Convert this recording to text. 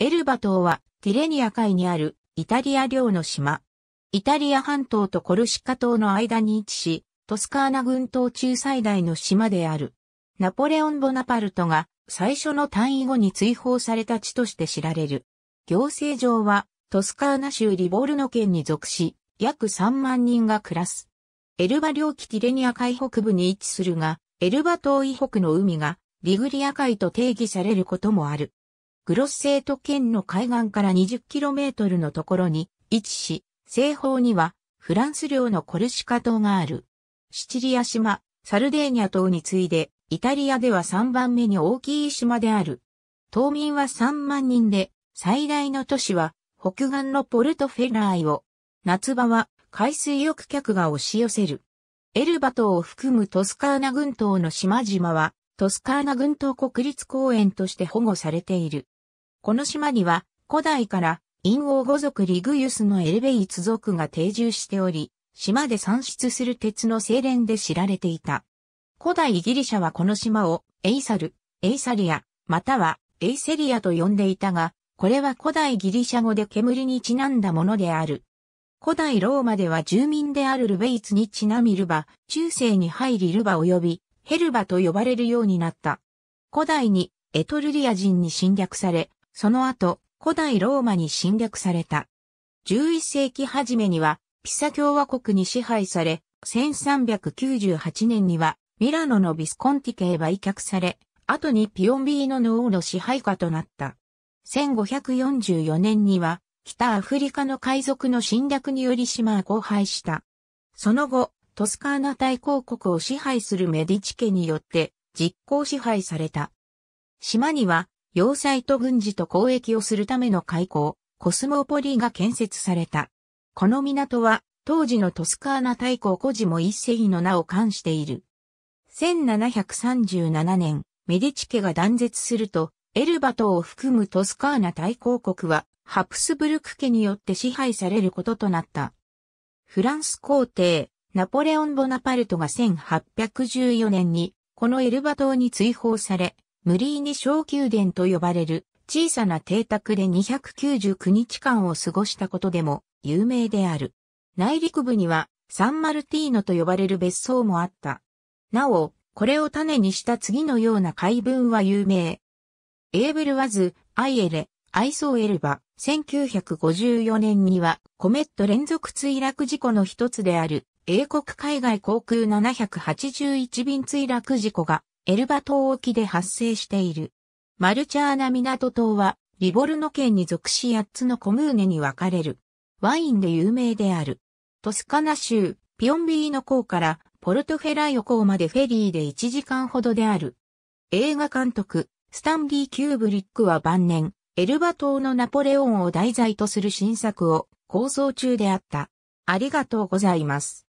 エルバ島はティレニア海にあるイタリア領の島。イタリア半島とコルシカ島の間に位置し、トスカーナ群島中最大の島である。ナポレオン・ボナパルトが最初の単位後に追放された地として知られる。行政上はトスカーナ州リボルノ県に属し、約3万人が暮らす。エルバ領域ティレニア海北部に位置するが、エルバ島以北の海がリグリア海と定義されることもある。グロッセート県の海岸から 20km のところに位置し、西方にはフランス領のコルシカ島がある。シチリア島、サルデーニャ島に次いで、イタリアでは3番目に大きい島である。島民は3万人で、最大の都市は北岸のポルトフェラーイを、夏場は海水浴客が押し寄せる。エルバ島を含むトスカーナ群島の島々は、トスカーナ群島国立公園として保護されている。この島には、古代から、陰王語族リグユスのエルベイツ族が定住しており、島で産出する鉄の精錬で知られていた。古代ギリシャはこの島を、エイサル、エイサリア、または、エイセリアと呼んでいたが、これは古代ギリシャ語で煙にちなんだものである。古代ローマでは住民であるルベイツにちなみルバ、中世に入りルバ及び、ヘルバと呼ばれるようになった。古代にエトルリア人に侵略され、その後、古代ローマに侵略された。11世紀初めには、ピサ共和国に支配され、1398年には、ミラノのビスコンティ家へ売却され、後にピオンビーノの王の支配下となった。1544年には、北アフリカの海賊の侵略により島を荒廃した。その後、トスカーナ大公国を支配するメディチ家によって実行支配された。島には要塞と軍事と交易をするための開港、コスモポリが建設された。この港は、当時のトスカーナ大公コジモ一世の名を冠している。1737年、メディチ家が断絶すると、エルバ島を含むトスカーナ大公国は、ハプスブルク家によって支配されることとなった。フランス皇帝、ナポレオン・ボナパルトが1814年に、このエルバ島に追放され、ムリーニ小宮殿と呼ばれる小さな邸宅で299日間を過ごしたことでも有名である。内陸部にはサンマルティーノと呼ばれる別荘もあった。なお、これを種にした次のような怪文は有名。エーブルワズ、アイエレ、アイソーエルバ、1954年にはコメット連続墜落事故の一つである英国海外航空781便墜落事故がエルバ島沖で発生している。マルチャーナ港島は、リボルノ県に属し8つのコムーネに分かれる。ワインで有名である。トスカナ州、ピオンビーノ港からポルトフェラヨ港までフェリーで1時間ほどである。映画監督、スタンリー・キューブリックは晩年、エルバ島のナポレオンを題材とする新作を構想中であった。ありがとうございます。